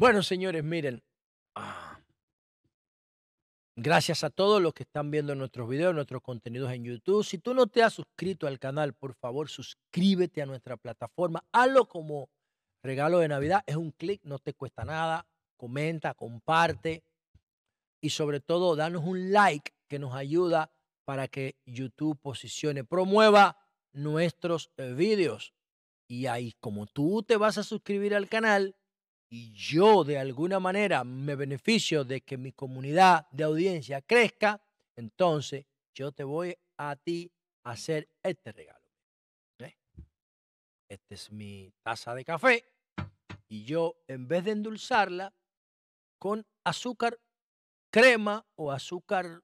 Bueno, señores, miren. Ah, gracias a todos los que están viendo nuestros videos, nuestros contenidos en YouTube. Si tú no te has suscrito al canal, por favor, suscríbete a nuestra plataforma. Hazlo como regalo de Navidad. Es un clic, no te cuesta nada. Comenta, comparte. Y sobre todo, danos un like que nos ayuda para que YouTube posicione, promueva nuestros eh, videos. Y ahí, como tú te vas a suscribir al canal, y yo de alguna manera me beneficio de que mi comunidad de audiencia crezca, entonces yo te voy a ti a hacer este regalo. Esta es mi taza de café y yo en vez de endulzarla con azúcar crema o azúcar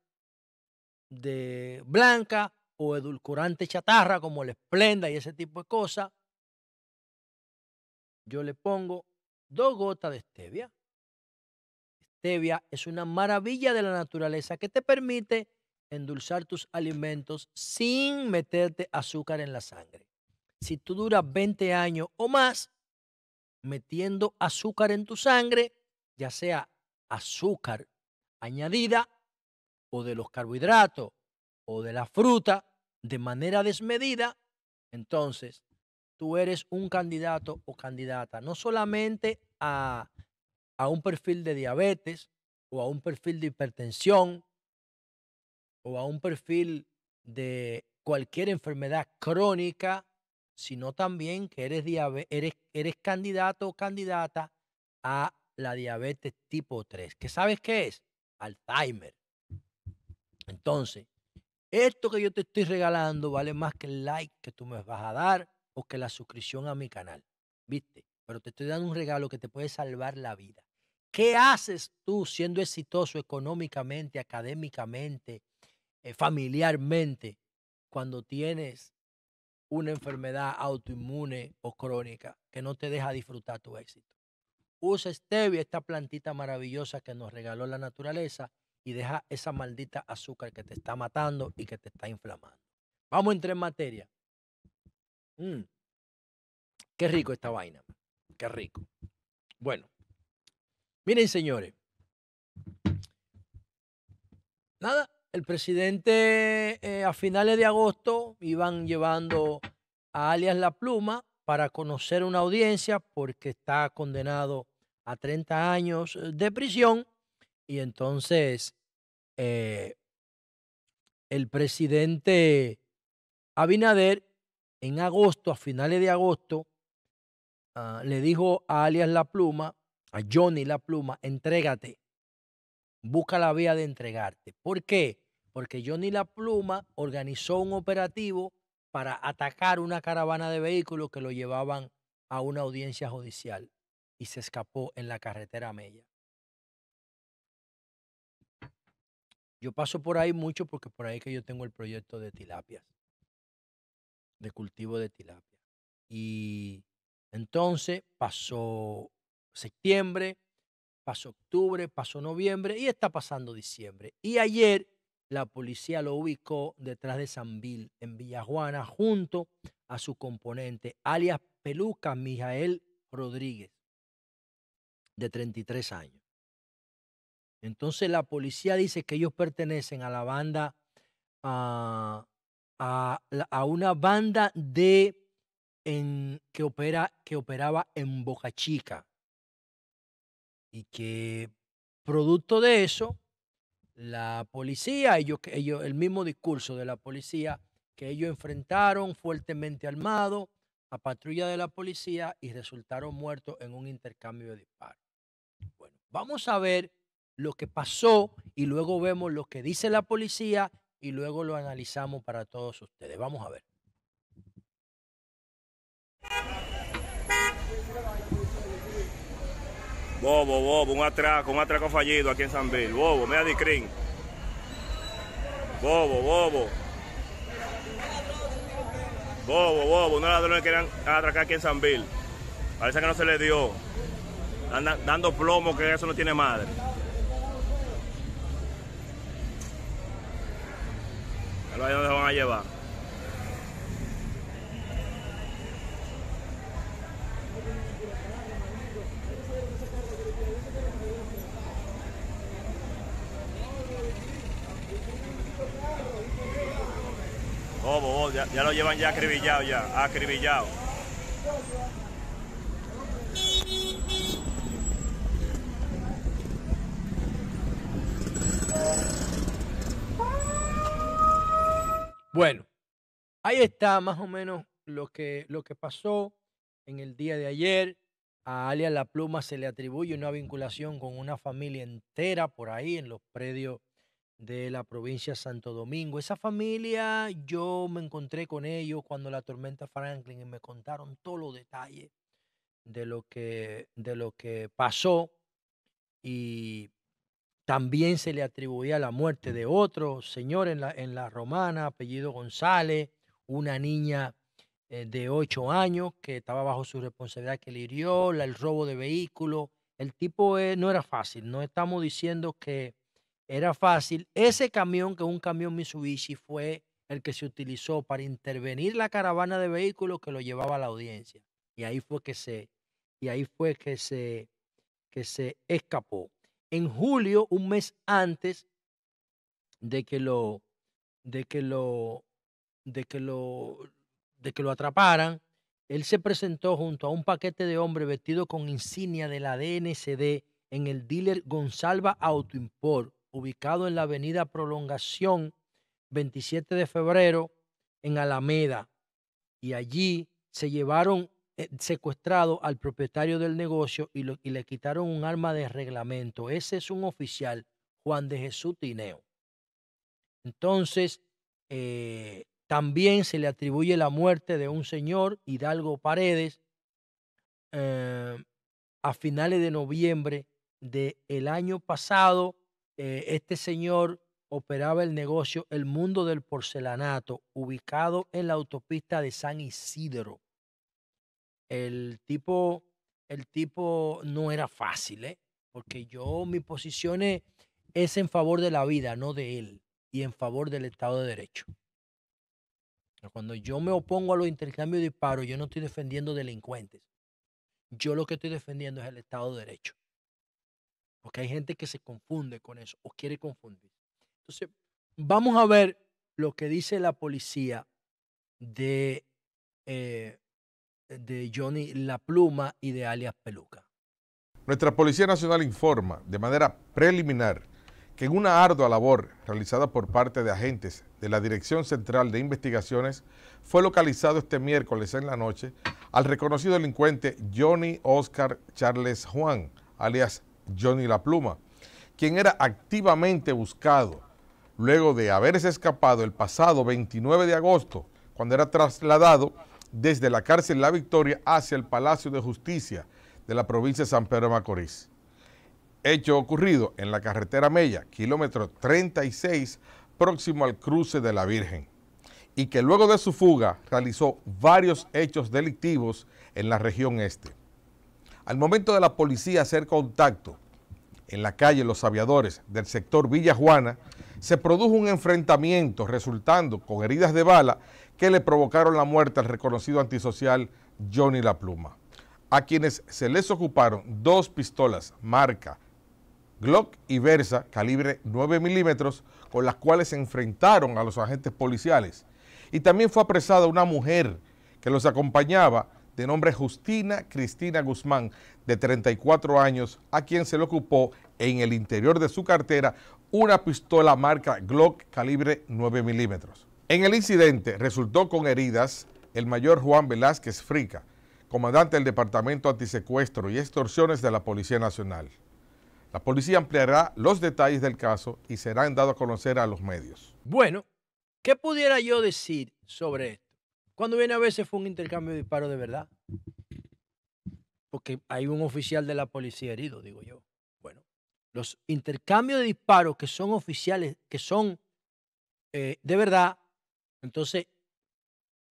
de blanca o edulcorante chatarra como la esplenda y ese tipo de cosas, yo le pongo dos gotas de stevia. Stevia es una maravilla de la naturaleza que te permite endulzar tus alimentos sin meterte azúcar en la sangre. Si tú duras 20 años o más metiendo azúcar en tu sangre, ya sea azúcar añadida o de los carbohidratos o de la fruta de manera desmedida, entonces tú eres un candidato o candidata, no solamente a, un perfil de diabetes o a un perfil de hipertensión o a un perfil de cualquier enfermedad crónica, sino también que eres, eres, eres candidato o candidata a la diabetes tipo 3, que sabes qué es? Alzheimer. Entonces, esto que yo te estoy regalando vale más que el like que tú me vas a dar, o que la suscripción a mi canal. ¿Viste? Pero te estoy dando un regalo que te puede salvar la vida. ¿Qué haces tú siendo exitoso económicamente, académicamente, eh, familiarmente, cuando tienes una enfermedad autoinmune o crónica que no te deja disfrutar tu éxito? Usa stevia, esta plantita maravillosa que nos regaló la naturaleza, y deja esa maldita azúcar que te está matando y que te está inflamando. Vamos a en materia. materias. Mm. Qué rico esta vaina. Qué rico. Bueno, miren señores. Nada, el presidente eh, a finales de agosto iban llevando a alias La Pluma para conocer una audiencia porque está condenado a 30 años eh, de prisión. Y entonces eh, el presidente Abinader en agosto, a finales de agosto, Ah, le dijo a alias La Pluma, a Johnny La Pluma, entrégate, busca la vía de entregarte. ¿Por qué? Porque Johnny La Pluma organizó un operativo para atacar una caravana de vehículos que lo llevaban a una audiencia judicial y se escapó en la carretera Mella. Yo paso por ahí mucho porque por ahí que yo tengo el proyecto de tilapias, de cultivo de tilapia. Y entonces pasó septiembre, pasó octubre, pasó noviembre y está pasando diciembre. Y ayer la policía lo ubicó detrás de Bill, en Villajuana, junto a su componente, alias Peluca Mijael Rodríguez, de 33 años. Entonces la policía dice que ellos pertenecen a la banda, a, a una banda de que, opera, que operaba en Boca Chica y que producto de eso, la policía, ellos, el mismo discurso de la policía, que ellos enfrentaron fuertemente armado a patrulla de la policía y resultaron muertos en un intercambio de disparos. Bueno, vamos a ver lo que pasó y luego vemos lo que dice la policía y luego lo analizamos para todos ustedes. Vamos a ver. Bobo, bobo, un atraco, un atraco fallido aquí en San Bill. Bobo, mea Crin. Bobo, bobo. Bobo, bobo, de los ladrones querían atracar aquí en San Bill. Parece que no se le dio. Andan dando plomo que eso no tiene madre. A ver dónde van a llevar. Oh, ya, lo llevan ya acribillado, ya, acribillado. Bueno, ahí está más o menos lo que, lo que pasó en el día de ayer. A Alia La Pluma se le atribuye una vinculación con una familia entera por ahí en los predios de la provincia de Santo Domingo. Esa familia, yo me encontré con ellos cuando la tormenta Franklin y me contaron todos los detalles de lo que, de lo que pasó y también se le atribuía la muerte de otro señor en la, en la romana, apellido González, una niña eh, de 8 años que estaba bajo su responsabilidad, que le hirió, el robo de vehículo El tipo eh, no era fácil, no estamos diciendo que era fácil. Ese camión, que es un camión Mitsubishi, fue el que se utilizó para intervenir la caravana de vehículos que lo llevaba a la audiencia. Y ahí fue que se, y ahí fue que se, que se escapó. En julio, un mes antes de que lo, de que lo, de que lo, de que lo atraparan, él se presentó junto a un paquete de hombres vestido con insignia de la DNCD en el dealer Gonzalva Autoimport ubicado en la avenida Prolongación 27 de febrero en Alameda. Y allí se llevaron eh, secuestrado al propietario del negocio y, le quitaron un arma de reglamento. Ese es un oficial, Juan de Jesús Tineo. Entonces, eh, también se le atribuye la muerte de un señor, Hidalgo Paredes, eh, a finales de noviembre del año pasado eh, este señor operaba el negocio El Mundo del Porcelanato, ubicado en la autopista de San Isidro. El tipo, el tipo no era fácil, ¿eh? porque yo, mi posición es, es en favor de la vida, no de él, y en favor del Estado de Derecho. Cuando yo me opongo a los intercambios de disparos, yo no estoy defendiendo delincuentes. Yo lo que estoy defendiendo es el Estado de Derecho. Porque hay gente que se confunde con eso o quiere confundir. Entonces, vamos a ver lo que dice la policía eh, de, Johnny La Pluma y de alias Peluca. Nuestra Policía Nacional informa de manera preliminar que en una ardua labor realizada por parte de agentes de la Dirección Central de Investigaciones fue localizado este miércoles en la noche al reconocido delincuente Johnny Oscar Charles Juan, alias Johnny La Pluma, quien era activamente buscado luego de haberse escapado el pasado 29 de agosto, cuando era trasladado desde la cárcel La Victoria hacia el Palacio de Justicia de la provincia de San Pedro de Macorís. Hecho ocurrido en la carretera Mella, kilómetro 36, próximo al cruce de la Virgen, y que luego de su fuga realizó varios hechos delictivos en la región este. Al momento de la policía hacer contacto en la calle Los Aviadores del sector Villa Juana, se produjo un enfrentamiento resultando con heridas de bala que le provocaron la muerte al reconocido antisocial Johnny La Pluma, a quienes se les ocuparon dos pistolas marca Glock y Versa calibre 9 milímetros con las cuales se enfrentaron a los agentes policiales. Y también fue apresada una mujer que los acompañaba de nombre Justina Cristina Guzmán, de 34 años, a quien se le ocupó en el interior de su cartera una pistola marca Glock calibre 9 milímetros. En el incidente resultó con heridas el mayor Juan Velázquez Frica, comandante del Departamento Antisecuestro y Extorsiones de la Policía Nacional. La policía ampliará los detalles del caso y serán dados a conocer a los medios. Bueno, ¿qué pudiera yo decir sobre esto? Cuando viene a veces fue un intercambio de disparos de verdad. Porque hay un oficial de la policía herido, digo yo. Bueno, los intercambios de disparos que son oficiales, que son eh, de verdad, entonces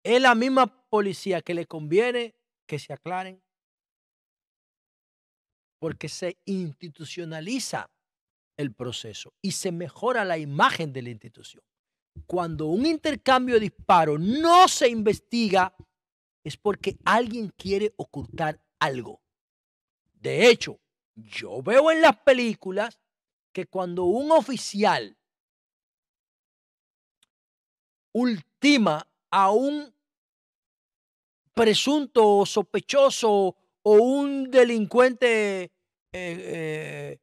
es la misma policía que le conviene que se aclaren. Porque se institucionaliza el proceso y se mejora la imagen de la institución cuando un intercambio de disparos no se investiga, es porque alguien quiere ocultar algo. De hecho, yo veo en las películas que cuando un oficial ultima a un presunto sospechoso o un delincuente eh, eh,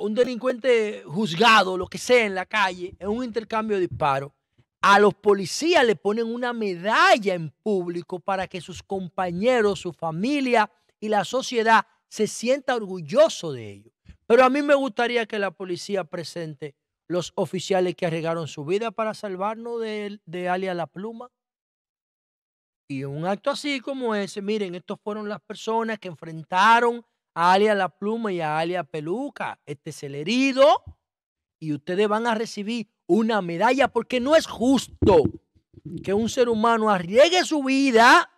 un delincuente juzgado, lo que sea, en la calle, en un intercambio de disparos, a los policías le ponen una medalla en público para que sus compañeros, su familia y la sociedad se sienta orgulloso de ellos. Pero a mí me gustaría que la policía presente los oficiales que arriesgaron su vida para salvarnos de, de Alia La Pluma. Y un acto así como ese, miren, estos fueron las personas que enfrentaron Alia La Pluma y a Alia Peluca. Este es el herido y ustedes van a recibir una medalla porque no es justo que un ser humano arriesgue su vida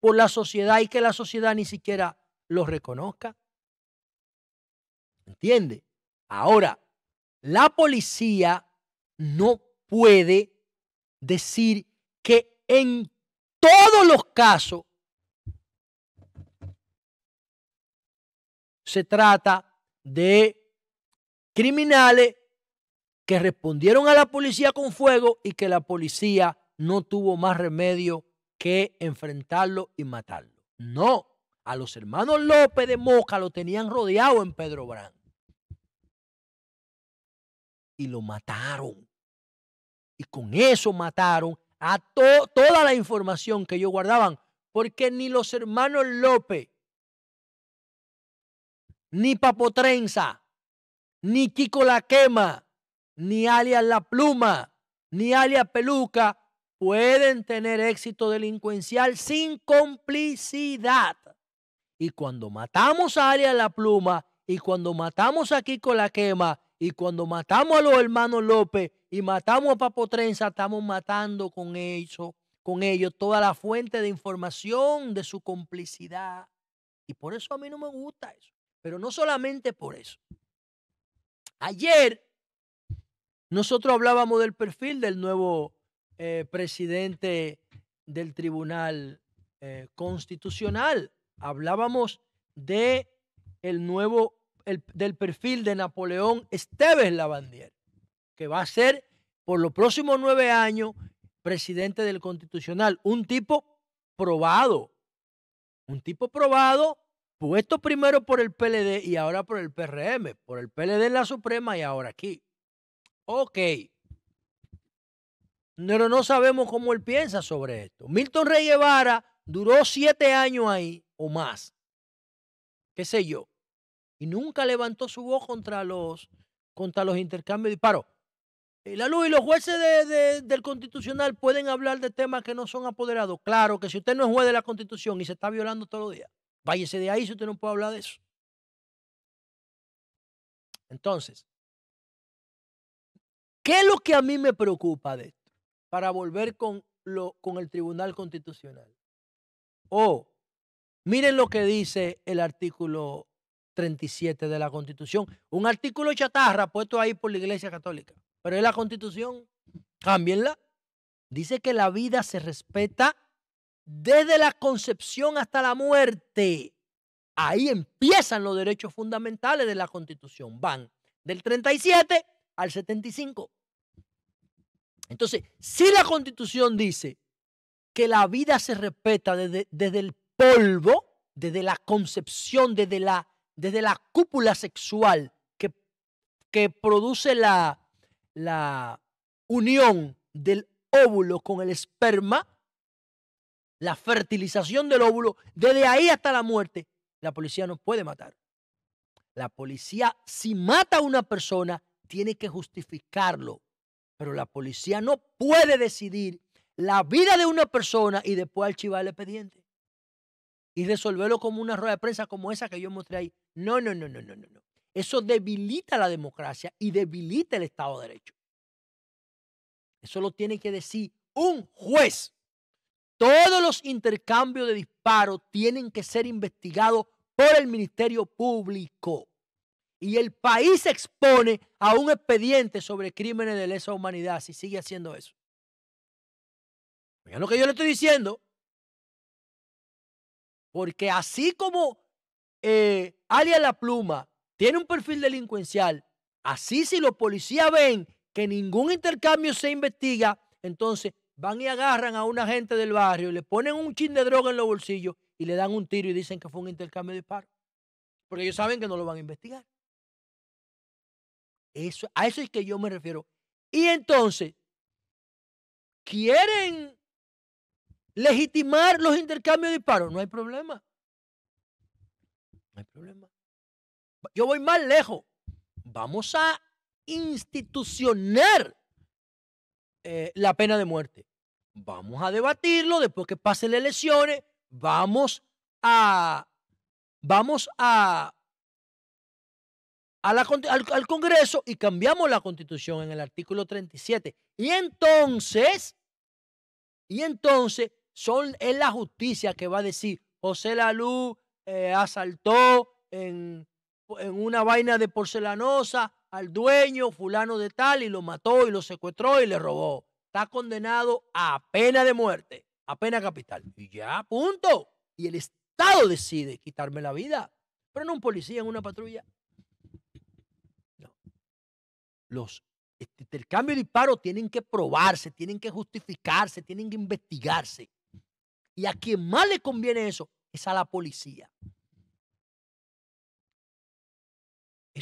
por la sociedad y que la sociedad ni siquiera lo reconozca. ¿Entiende? Ahora, la policía no puede decir que en todos los casos se trata de criminales que respondieron a la policía con fuego y que la policía no tuvo más remedio que enfrentarlo y matarlo. No, a los hermanos López de Moca lo tenían rodeado en Pedro Brán. Y lo mataron. Y con eso mataron a toda la información que ellos guardaban. Porque ni los hermanos López ni Papotrenza, ni Kiko la Quema, ni alias La Pluma, ni alias Peluca pueden tener éxito delincuencial sin complicidad. Y cuando matamos a alias La Pluma, y cuando matamos a Kiko la Quema, y cuando matamos a los hermanos López y matamos a Papotrenza, estamos matando con eso, con ellos toda la fuente de información de su complicidad. Y por eso a mí no me gusta eso. Pero no solamente por eso. Ayer nosotros hablábamos del perfil del nuevo eh, presidente del Tribunal eh, Constitucional. Hablábamos de el nuevo, del perfil de Napoleón Esteves Lavandier, que va a ser por los próximos nueve años presidente del Constitucional. Un tipo probado, un tipo probado puesto primero por el PLD y ahora por el PRM, por el PLD en la Suprema y ahora aquí. Ok. Pero no sabemos cómo él piensa sobre esto. Milton Rey Guevara duró siete años ahí o más, qué sé yo, y nunca levantó su voz contra los, contra los intercambios de ¿Y eh, La luz y los jueces del constitucional pueden hablar de temas que no son apoderados. Claro que si usted no es juez de la constitución y se está violando todos los días, Váyese de ahí si usted no puede hablar de eso. Entonces, ¿qué es lo que a mí me preocupa de esto? Para volver con, lo, con el Tribunal Constitucional. O, oh, miren lo que dice el artículo 37 de la Constitución. Un artículo chatarra puesto ahí por la Iglesia Católica. Pero es la Constitución. Cámbienla. Dice que la vida se respeta desde la concepción hasta la muerte. Ahí empiezan los derechos fundamentales de la Constitución. Van del 37 al 75. Entonces, si la Constitución dice que la vida se respeta desde, el polvo, desde la concepción, desde la, desde la cúpula sexual que, que produce la unión del óvulo con el esperma, la fertilización del óvulo, desde ahí hasta la muerte, la policía no puede matar. La policía, si mata a una persona, tiene que justificarlo. Pero la policía no puede decidir la vida de una persona y después archivar el expediente. Y resolverlo como una rueda de prensa como esa que yo mostré ahí. No, no, no, no, no, no. Eso debilita la democracia y debilita el Estado de Derecho. Eso lo tiene que decir un juez. Todos los intercambios de disparos tienen que ser investigados por el Ministerio Público. Y el país se expone a un expediente sobre crímenes de lesa humanidad si sigue haciendo eso. Mira lo que yo le estoy diciendo. Porque así como eh, Alia La Pluma tiene un perfil delincuencial, así si los policías ven que ningún intercambio se investiga, entonces van y agarran a una gente del barrio le ponen un chin de droga en los bolsillos y le dan un tiro y dicen que fue un intercambio de disparos. Porque ellos saben que no lo van a investigar. Eso, a eso es que yo me refiero. Y entonces, quieren legitimar los intercambios de disparos. No hay problema. No hay problema. Yo voy más lejos. Vamos a institucionar eh, la pena de muerte. Vamos a debatirlo después que pasen las elecciones. Vamos a. Vamos a. al, Congreso y cambiamos la Constitución en el artículo 37. Y entonces. Y entonces son, es la justicia que va a decir: José Lalú eh, asaltó en, en una vaina de porcelanosa al dueño fulano de tal y lo mató y lo secuestró y le robó. Está condenado a pena de muerte, a pena capital. Y ya, punto. Y el Estado decide quitarme la vida. Pero no un policía en una patrulla. Los intercambios este, de disparos tienen que probarse, tienen que justificarse, tienen que investigarse. Y a quien más le conviene eso es a la policía.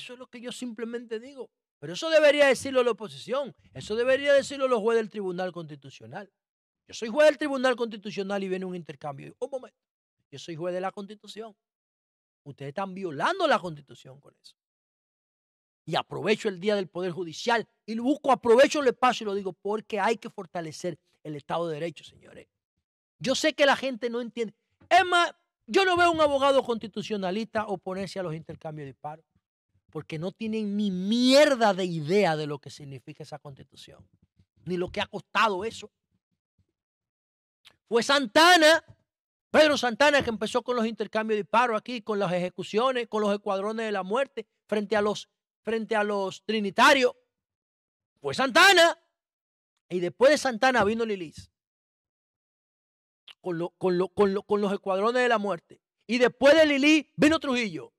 Eso es lo que yo simplemente digo. Pero eso debería decirlo la oposición. Eso debería decirlo los jueces del Tribunal Constitucional. Yo soy juez del Tribunal Constitucional y viene un intercambio. un momento, yo soy juez de la Constitución. Ustedes están violando la Constitución con eso. Y aprovecho el día del Poder Judicial y lo busco, aprovecho el espacio y lo digo porque hay que fortalecer el Estado de Derecho, señores. Yo sé que la gente no entiende. Es más, yo no veo un abogado constitucionalista oponerse a los intercambios de disparos porque no tienen ni mierda de idea de lo que significa esa constitución, ni lo que ha costado eso. Fue Santana, Pedro Santana, que empezó con los intercambios de disparos aquí, con las ejecuciones, con los escuadrones de la muerte, frente a los, frente a los trinitarios. Fue Santana. Y después de Santana vino Lilis. Con, con, con los escuadrones de la muerte. Y después de Lili vino Trujillo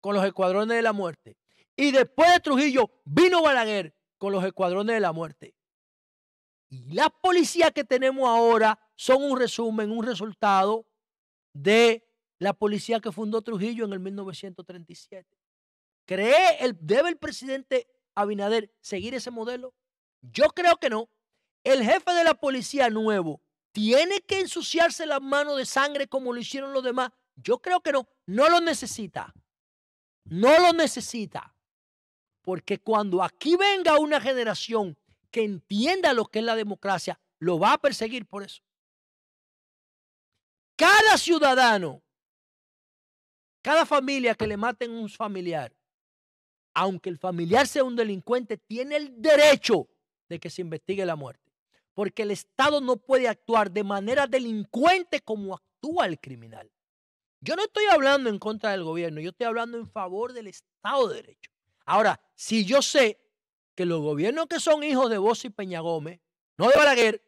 con los escuadrones de la muerte. Y después de Trujillo vino Balaguer con los escuadrones de la muerte. Y las policías que tenemos ahora son un resumen, un resultado de la policía que fundó Trujillo en el 1937. ¿Cree el, debe el presidente Abinader seguir ese modelo? Yo creo que no. El jefe de la policía nuevo tiene que ensuciarse las manos de sangre como lo hicieron los demás. Yo creo que no. No lo necesita. No lo necesita. Porque cuando aquí venga una generación que entienda lo que es la democracia, lo va a perseguir por eso. Cada ciudadano, cada familia que le maten un familiar, aunque el familiar sea un delincuente, tiene el derecho de que se investigue la muerte. Porque el Estado no puede actuar de manera delincuente como actúa el criminal. Yo no estoy hablando en contra del gobierno, yo estoy hablando en favor del Estado de Derecho. Ahora, si yo sé que los gobiernos que son hijos de vos y Peña Gómez, no de Balaguer,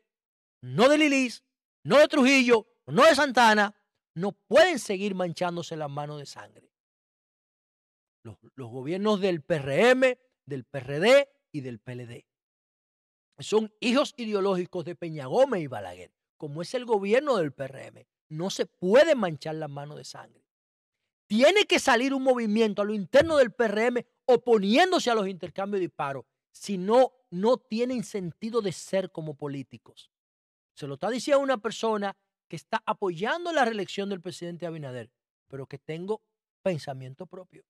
no de Lilís, no de Trujillo, no de Santana, no pueden seguir manchándose las manos de sangre. Los, los gobiernos del PRM, del PRD y del PLD son hijos ideológicos de Peña Gómez y Balaguer, como es el gobierno del PRM. No se puede manchar las manos de sangre. Tiene que salir un movimiento a lo interno del PRM oponiéndose a los intercambios de disparos, si no, no tienen sentido de ser como políticos. Se lo está diciendo una persona que está apoyando la reelección del presidente Abinader, pero que tengo pensamiento propio.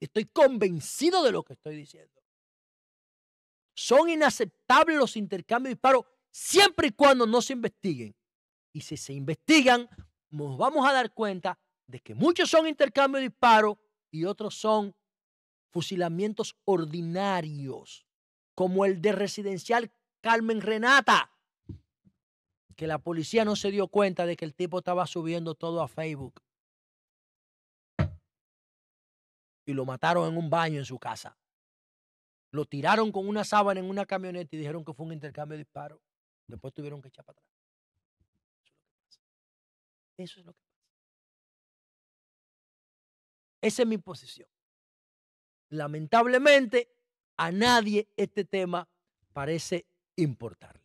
Estoy convencido de lo que estoy diciendo. Son inaceptables los intercambios de disparos siempre y cuando no se investiguen. Y si se investigan, nos vamos a dar cuenta de que muchos son intercambios de disparos y otros son fusilamientos ordinarios, como el de residencial Carmen Renata, que la policía no se dio cuenta de que el tipo estaba subiendo todo a Facebook. Y lo mataron en un baño en su casa. Lo tiraron con una sábana en una camioneta y dijeron que fue un intercambio de disparos. Después tuvieron que echar para atrás. Eso es lo que pasa. Esa es mi posición. Lamentablemente, a nadie este tema parece importarle.